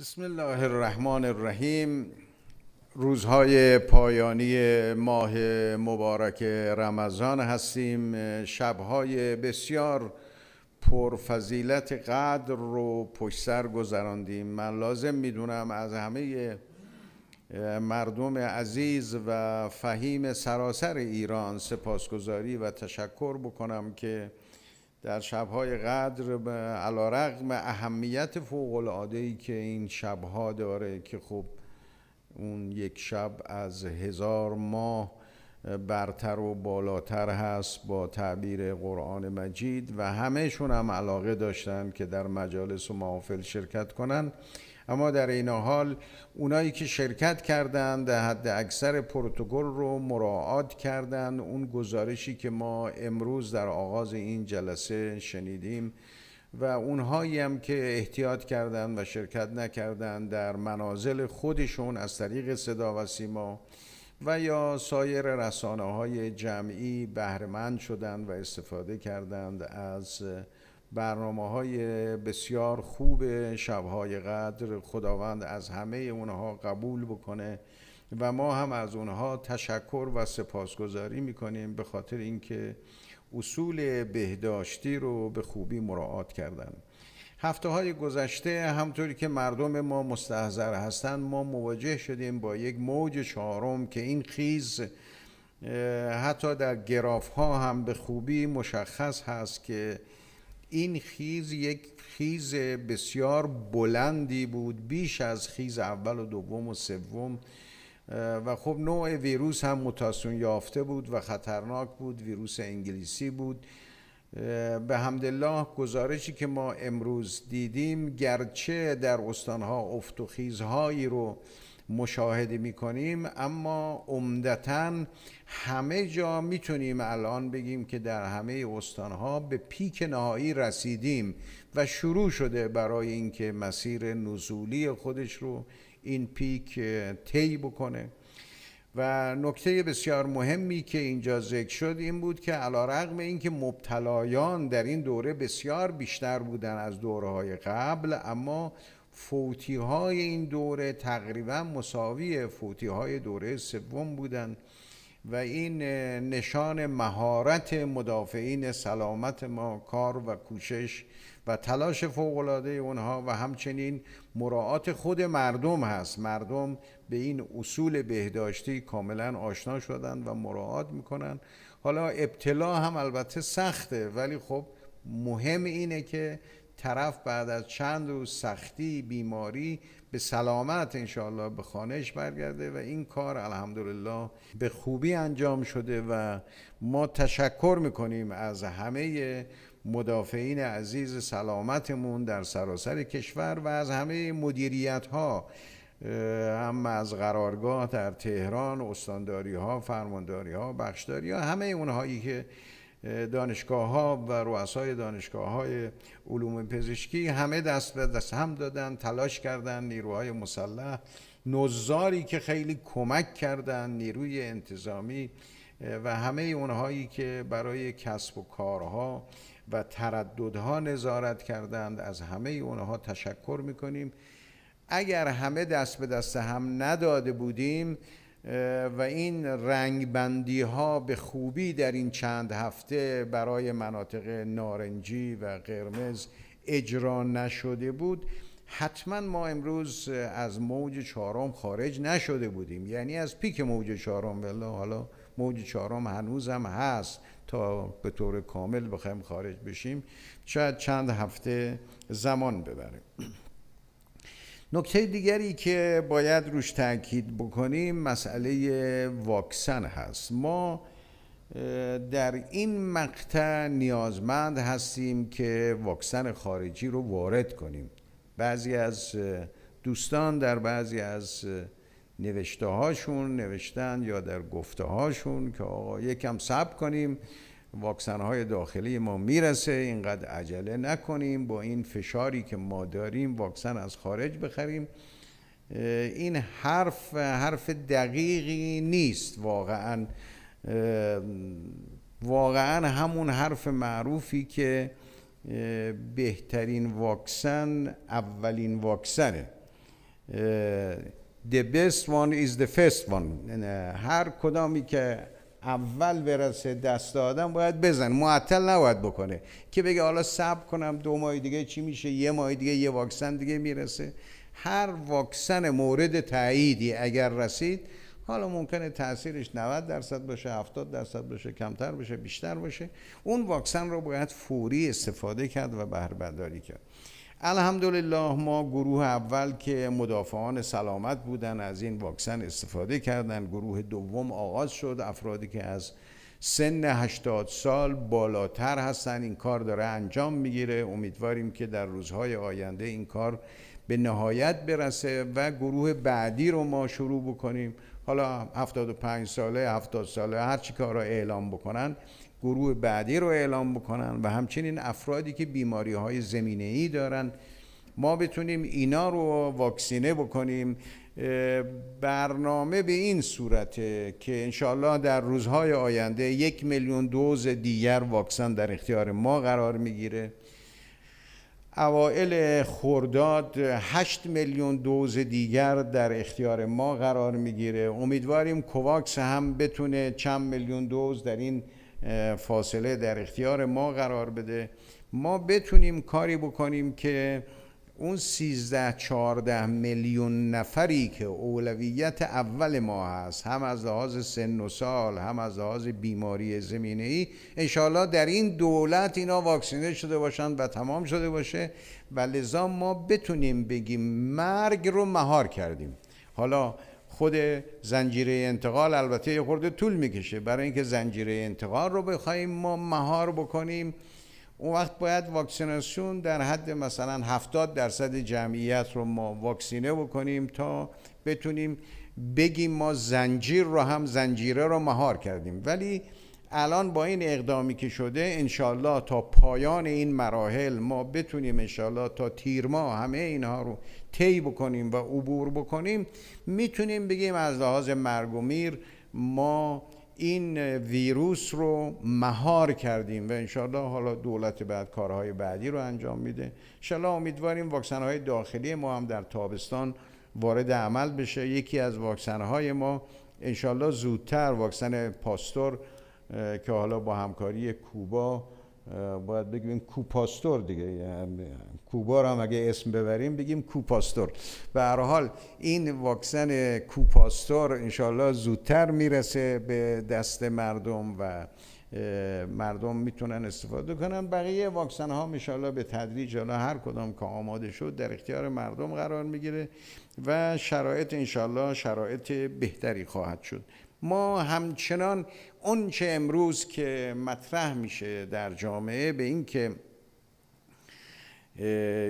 بسم الله الرحمن الرحیم روزهای پایانی ماه مبارک رمضان هستیم شبهای بسیار پرفضیلت قدر رو پشت سر گذراندیم من لازم میدونم از همه مردم عزیز و فهیم سراسر ایران سپاسگزاری و تشکر بکنم که در شبهای قدر علا رقم اهمیت فوق العاده ای که این شبها داره که خب اون یک شب از هزار ماه برتر و بالاتر هست با تعبیر قرآن مجید و همهشون هم علاقه داشتن که در مجالس و محافل شرکت کنن اما در این حال اونایی که شرکت کردند در حد اکثر پروتکل رو مراعات کردند اون گزارشی که ما امروز در آغاز این جلسه شنیدیم و اونهایی هم که احتیاط کردند و شرکت نکردند در منازل خودشون از طریق صدا و سیما و یا سایر رسانه های جمعی بهرمند شدند و استفاده کردند از برنامه های بسیار خوب شبهای قدر خداوند از همه اونها قبول بکنه و ما هم از اونها تشکر و سپاسگزاری میکنیم به خاطر اینکه اصول بهداشتی رو به خوبی مراعات کردن هفته های گذشته همطوری که مردم ما مستحضر هستند ما مواجه شدیم با یک موج چهارم که این خیز حتی در گراف ها هم به خوبی مشخص هست که این خیز یک خیز بسیار بلندی بود بیش از خیز اول و دوم و سوم و خب نوع ویروس هم متاسون یافته بود و خطرناک بود ویروس انگلیسی بود به همدلله گزارشی که ما امروز دیدیم گرچه در استانها افت و خیزهایی رو مشاهده کنیم اما عمدتا همه جا میتونیم الان بگیم که در همه ها به پیک نهایی رسیدیم و شروع شده برای اینکه مسیر نزولی خودش رو این پیک طی بکنه و نکته بسیار مهمی که اینجا ذکر شد این بود که علا رقم این که مبتلایان در این دوره بسیار بیشتر بودن از دوره قبل اما فوتی های این دوره تقریبا مساوی فوتی های دوره سوم بودند و این نشان مهارت مدافعین سلامت ما کار و کوشش و تلاش العاده اونها و همچنین مراعات خود مردم هست مردم به این اصول بهداشتی کاملا آشنا شدن و مراعات میکنن حالا ابتلا هم البته سخته ولی خب مهم اینه که طرف بعد از چند روز سختی بیماری به سلامت انشاءالله به خانهش برگرده و این کار الحمدلله به خوبی انجام شده و ما تشکر میکنیم از همه مدافعین عزیز سلامتمون در سراسر کشور و از همه مدیریت ها هم از قرارگاه در تهران استانداری ها فرمانداری ها بخشداری ها همه اونهایی که دانشگاه ها و رؤسای دانشگاه های علوم پزشکی همه دست به دست هم دادن تلاش کردن نیروهای مسلح نزاری که خیلی کمک کردن نیروی انتظامی و همه اونهایی که برای کسب و کارها و ترددها نظارت کردند از همه اونها تشکر میکنیم اگر همه دست به دست هم نداده بودیم و این رنگبندی ها به خوبی در این چند هفته برای مناطق نارنجی و قرمز اجرا نشده بود حتما ما امروز از موج چهارم خارج نشده بودیم یعنی از پیک موج چهارم ولی حالا موج چهارم هنوز هم هست تا به طور کامل بخوایم خارج بشیم شاید چند هفته زمان ببریم نکته دیگری که باید روش تاکید بکنیم مسئله واکسن هست ما در این مقطع نیازمند هستیم که واکسن خارجی رو وارد کنیم بعضی از دوستان در بعضی از نوشته هاشون نوشتن یا در گفته هاشون که آقا یکم صبر کنیم واکسن های داخلی ما میرسه اینقدر عجله نکنیم با این فشاری که ما داریم واکسن از خارج بخریم این حرف حرف دقیقی نیست واقعا واقعا همون حرف معروفی که بهترین واکسن اولین واکسنه the best one is the first one هر کدامی که اول برسه دست آدم باید بزن معطل نباید بکنه که بگه حالا صبر کنم دو ماه دیگه چی میشه یه ماه دیگه یه واکسن دیگه میرسه هر واکسن مورد تاییدی اگر رسید حالا ممکنه تاثیرش 90 درصد باشه 70 درصد باشه کمتر باشه بیشتر باشه اون واکسن رو باید فوری استفاده کرد و بهره برداری کرد الحمدلله ما گروه اول که مدافعان سلامت بودن از این واکسن استفاده کردن گروه دوم آغاز شد افرادی که از سن 80 سال بالاتر هستن این کار داره انجام میگیره امیدواریم که در روزهای آینده این کار به نهایت برسه و گروه بعدی رو ما شروع بکنیم حالا 75 ساله 70 ساله هر چی را اعلام بکنن گروه بعدی رو اعلام بکنن و همچنین افرادی که بیماری های زمینه ای دارن ما بتونیم اینا رو واکسینه بکنیم برنامه به این صورته که انشاالله در روزهای آینده یک میلیون دوز دیگر واکسن در اختیار ما قرار میگیره اوائل خورداد هشت میلیون دوز دیگر در اختیار ما قرار میگیره امیدواریم کوواکس هم بتونه چند میلیون دوز در این فاصله در اختیار ما قرار بده ما بتونیم کاری بکنیم که اون 13 14 میلیون نفری که اولویت اول ما هست هم از لحاظ سن و سال هم از لحاظ بیماری زمینه ای انشاءالله در این دولت اینا واکسینه شده باشند و تمام شده باشه و لذا ما بتونیم بگیم مرگ رو مهار کردیم حالا خود زنجیره انتقال البته یه خورده طول میکشه برای اینکه زنجیره انتقال رو بخوایم ما مهار بکنیم اون وقت باید واکسیناسیون در حد مثلا 70 درصد جمعیت رو ما واکسینه بکنیم تا بتونیم بگیم ما زنجیر رو هم زنجیره رو مهار کردیم ولی الان با این اقدامی که شده انشالله تا پایان این مراحل ما بتونیم انشالله تا تیر ما همه اینها رو طی بکنیم و عبور بکنیم میتونیم بگیم از لحاظ مرگ و میر ما این ویروس رو مهار کردیم و انشالله حالا دولت بعد کارهای بعدی رو انجام میده انشالله امیدواریم واکسن های داخلی ما هم در تابستان وارد عمل بشه یکی از واکسن های ما انشالله زودتر واکسن پاستور که حالا با همکاری کوبا باید بگیم کوپاستور دیگه یعنی کوبا را هم اگه اسم ببریم بگیم کوپاستور به هر حال این واکسن کوپاستور انشالله زودتر میرسه به دست مردم و مردم میتونن استفاده کنن بقیه واکسن ها انشالله به تدریج حالا هر کدام که آماده شد در اختیار مردم قرار میگیره و شرایط انشالله شرایط بهتری خواهد شد ما همچنان اونچه امروز که مطرح میشه در جامعه به اینکه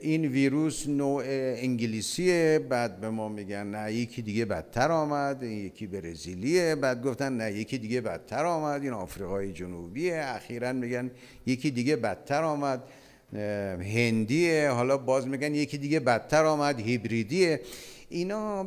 این ویروس نوع انگلیسیه بعد به ما میگن نه یکی دیگه بدتر آمد این یکی برزیلیه بعد گفتن نه یکی دیگه بدتر آمد این آفریقای جنوبیه اخیرا میگن یکی دیگه بدتر آمد هندیه حالا باز میگن یکی دیگه بدتر آمد هیبریدیه اینا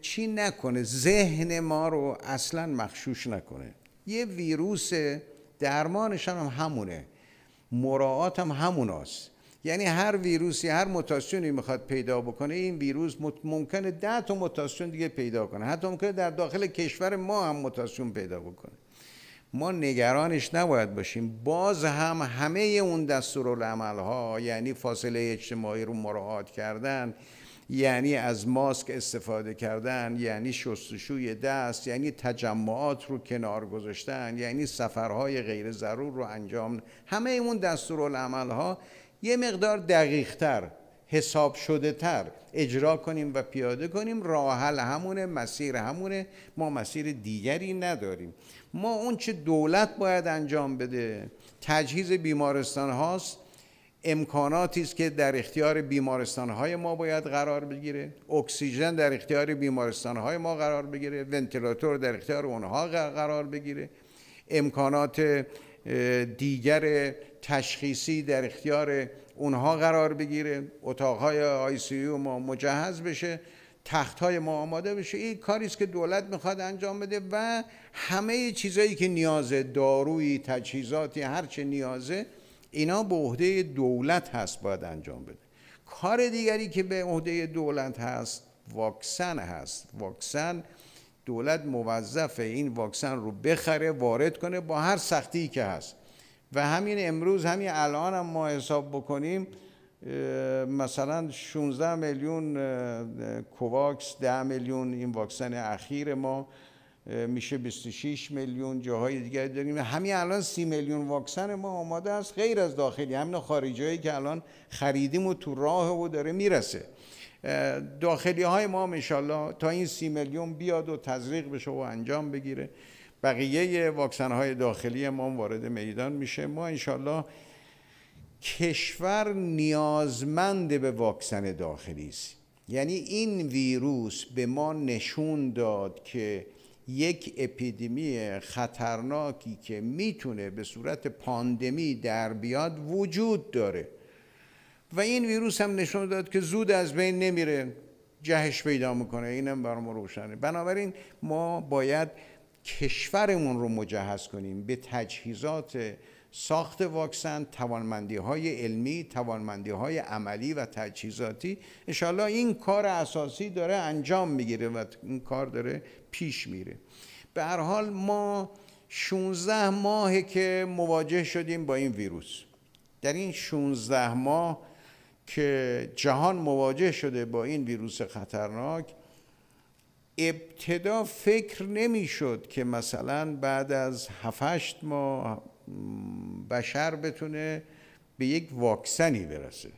چی نکنه ذهن ما رو اصلا مخشوش نکنه یه ویروس درمانش هم همونه مراعات هم هموناست یعنی هر ویروسی هر متاسیونی میخواد پیدا بکنه این ویروس ممکنه ده تا متاسیون دیگه پیدا کنه حتی ممکنه در داخل کشور ما هم متاسیون پیدا بکنه ما نگرانش نباید باشیم باز هم همه اون دستورالعمل ها یعنی فاصله اجتماعی رو مراعات کردن یعنی از ماسک استفاده کردن یعنی شستشوی دست یعنی تجمعات رو کنار گذاشتن یعنی سفرهای غیر ضرور رو انجام همه اون دستورالعمل ها یه مقدار دقیق تر حساب شده تر اجرا کنیم و پیاده کنیم راحل همونه مسیر همونه ما مسیر دیگری نداریم ما اون چه دولت باید انجام بده تجهیز بیمارستان هاست امکاناتی است که در اختیار های ما باید قرار بگیره اکسیژن در اختیار های ما قرار بگیره ونتیلاتور در اختیار اونها قرار بگیره امکانات دیگر تشخیصی در اختیار اونها قرار بگیره های آی سی ما مجهز بشه تخت های ما آماده بشه این کاری است که دولت میخواد انجام بده و همه چیزایی که نیازه دارویی تجهیزاتی هر چه نیازه اینا به عهده دولت هست باید انجام بده کار دیگری که به عهده دولت هست واکسن هست واکسن دولت موظف این واکسن رو بخره وارد کنه با هر سختی که هست و همین امروز همین الان هم ما حساب بکنیم مثلا 16 میلیون کوواکس 10 میلیون این واکسن اخیر ما میشه 26 میلیون جاهای دیگری داریم همین الان 30 میلیون واکسن ما آماده است غیر از داخلی همین خارجی که الان خریدیم و تو راه و داره میرسه داخلی های ما انشالله تا این 30 میلیون بیاد و تزریق بشه و انجام بگیره بقیه واکسن های داخلی ما وارد میدان میشه ما انشالله کشور نیازمند به واکسن داخلی است یعنی این ویروس به ما نشون داد که یک اپیدمی خطرناکی که میتونه به صورت پاندمی در بیاد وجود داره و این ویروس هم نشون داد که زود از بین نمیره جهش پیدا میکنه اینم بر ما روشنه بنابراین ما باید کشورمون رو مجهز کنیم به تجهیزات ساخت واکسن توانمندی های علمی توانمندی های عملی و تجهیزاتی انشالله این کار اساسی داره انجام میگیره و این کار داره پیش میره به هر حال ما 16 ماهه که مواجه شدیم با این ویروس در این 16 ماه که جهان مواجه شده با این ویروس خطرناک ابتدا فکر نمیشد که مثلا بعد از 7 ماه بشر بتونه به یک واکسنی برسه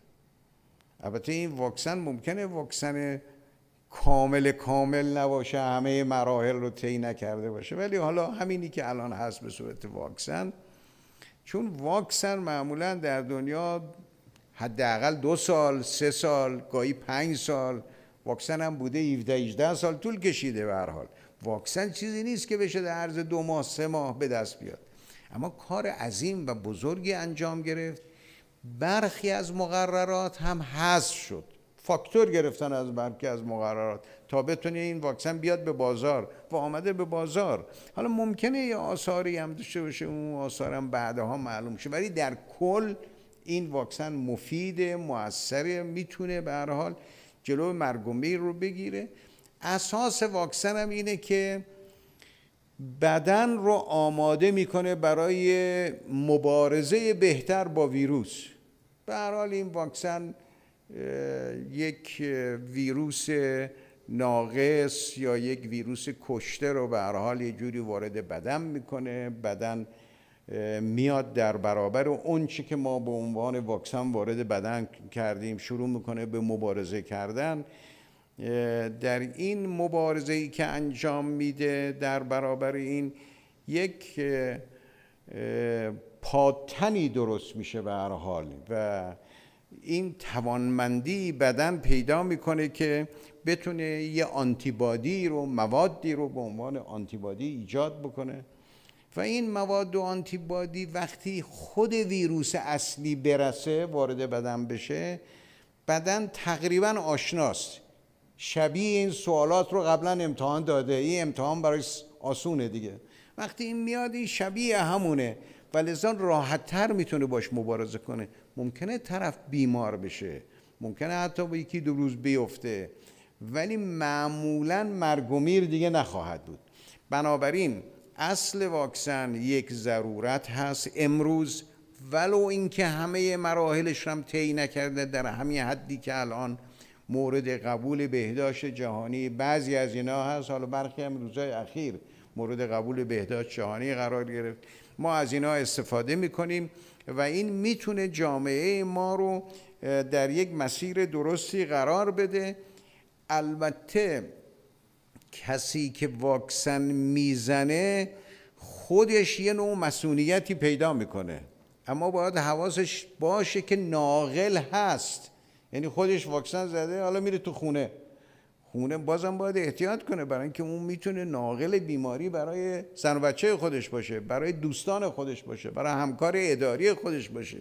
البته این واکسن ممکنه واکسن کامل کامل نباشه همه مراحل رو طی نکرده باشه ولی حالا همینی که الان هست به صورت واکسن چون واکسن معمولا در دنیا حداقل دو سال سه سال گاهی پنج سال واکسن هم بوده 17 18 سال طول کشیده به هر حال واکسن چیزی نیست که بشه در عرض دو ماه سه ماه به دست بیاد اما کار عظیم و بزرگی انجام گرفت برخی از مقررات هم حذف شد فاکتور گرفتن از برخی از مقررات تا بتونه این واکسن بیاد به بازار و آمده به بازار حالا ممکنه یه آثاری هم داشته باشه اون آثار هم بعدها معلوم شه ولی در کل این واکسن مفید موثر میتونه به هر حال جلو مرگومی رو بگیره اساس واکسن هم اینه که بدن رو آماده میکنه برای مبارزه بهتر با ویروس به حال این واکسن یک ویروس ناقص یا یک ویروس کشته رو به حال یه جوری وارد بدن میکنه بدن میاد در برابر اون چی که ما به عنوان واکسن وارد بدن کردیم شروع میکنه به مبارزه کردن در این مبارزه ای که انجام میده در برابر این یک پاتنی درست میشه به هر حال و این توانمندی بدن پیدا میکنه که بتونه یه آنتیبادی رو موادی رو به عنوان آنتیبادی ایجاد بکنه و این مواد و آنتیبادی وقتی خود ویروس اصلی برسه وارد بدن بشه بدن تقریبا آشناست شبیه این سوالات رو قبلا امتحان داده این امتحان برای آسونه دیگه وقتی این میاد این شبیه همونه و راحت تر میتونه باش مبارزه کنه ممکنه طرف بیمار بشه ممکنه حتی با یکی دو روز بیفته ولی معمولا میر دیگه نخواهد بود بنابراین اصل واکسن یک ضرورت هست امروز ولو اینکه همه مراحلش هم طی نکرده در همین حدی که الان مورد قبول بهداشت جهانی بعضی از اینا هست حالا برخی هم روزای اخیر مورد قبول بهداشت جهانی قرار گرفت ما از اینا استفاده میکنیم و این میتونه جامعه ما رو در یک مسیر درستی قرار بده البته کسی که واکسن میزنه خودش یه نوع مسئولیتی پیدا میکنه اما باید حواسش باشه که ناقل هست یعنی خودش واکسن زده حالا میره تو خونه خونه بازم باید احتیاط کنه برای اینکه اون میتونه ناقل بیماری برای زن بچه خودش باشه برای دوستان خودش باشه برای همکار اداری خودش باشه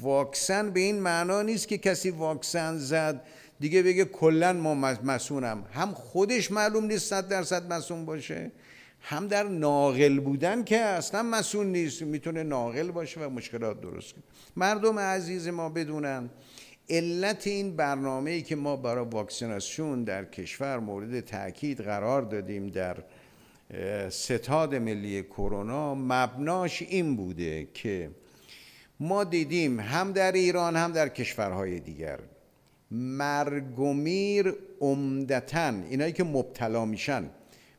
واکسن به این معنا نیست که کسی واکسن زد دیگه بگه کلا ما مسونم هم خودش معلوم نیست صد درصد مسون باشه هم در ناقل بودن که اصلا مسون نیست میتونه ناقل باشه و مشکلات درست مردم عزیز ما بدونن علت این برنامه ای که ما برای واکسیناسیون در کشور مورد تاکید قرار دادیم در ستاد ملی کرونا مبناش این بوده که ما دیدیم هم در ایران هم در کشورهای دیگر مرگومیر عمدتا اینایی که مبتلا میشن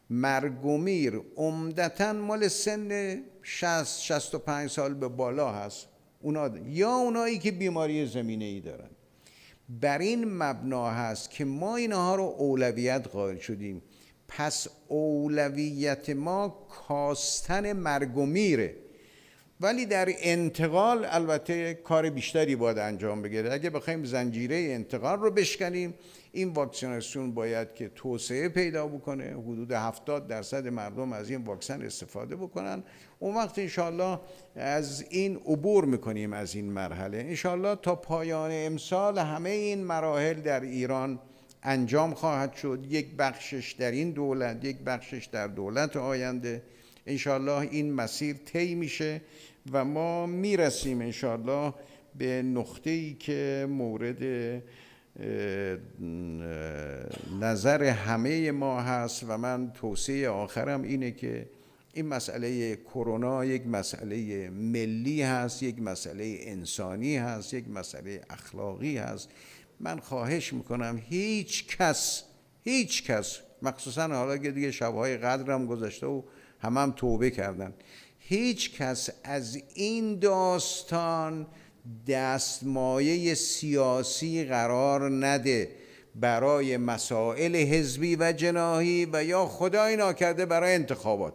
مرگومیر عمدتا مال سن 60 65 سال به بالا هست اونا یا اونایی که بیماری زمینه ای دارن بر این مبنا هست که ما اینها رو اولویت قائل شدیم پس اولویت ما کاستن مرگ و میره ولی در انتقال البته کار بیشتری باید انجام بگیره اگه بخوایم زنجیره انتقال رو بشکنیم این واکسیناسیون باید که توسعه پیدا بکنه حدود 70 درصد مردم از این واکسن استفاده بکنن اون وقت انشالله از این عبور میکنیم از این مرحله انشالله تا پایان امسال همه این مراحل در ایران انجام خواهد شد یک بخشش در این دولت یک بخشش در دولت آینده انشالله این مسیر طی میشه و ما میرسیم انشالله به نقطه ای که مورد نظر همه ما هست و من توصیه آخرم اینه که این مسئله کرونا یک مسئله ملی هست یک مسئله انسانی هست یک مسئله اخلاقی هست من خواهش میکنم هیچ کس هیچ کس مخصوصا حالا که دیگه شبهای قدرم گذشته و همم هم توبه کردن هیچ کس از این داستان دستمایه سیاسی قرار نده برای مسائل حزبی و جناهی و یا خدای ناکرده برای انتخابات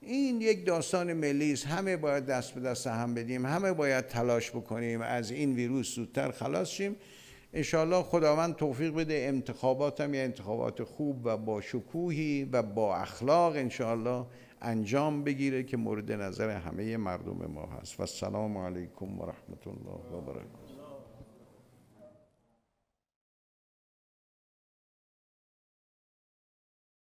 این یک داستان ملی است همه باید دست به دست هم بدیم همه باید تلاش بکنیم از این ویروس زودتر خلاص شیم انشاءالله خداوند توفیق بده انتخاباتم یه یعنی انتخابات خوب و با شکوهی و با اخلاق انشاءالله انجام بگیره که مورد نظر همه مردم ما هست و السلام علیکم و رحمت الله و برکاته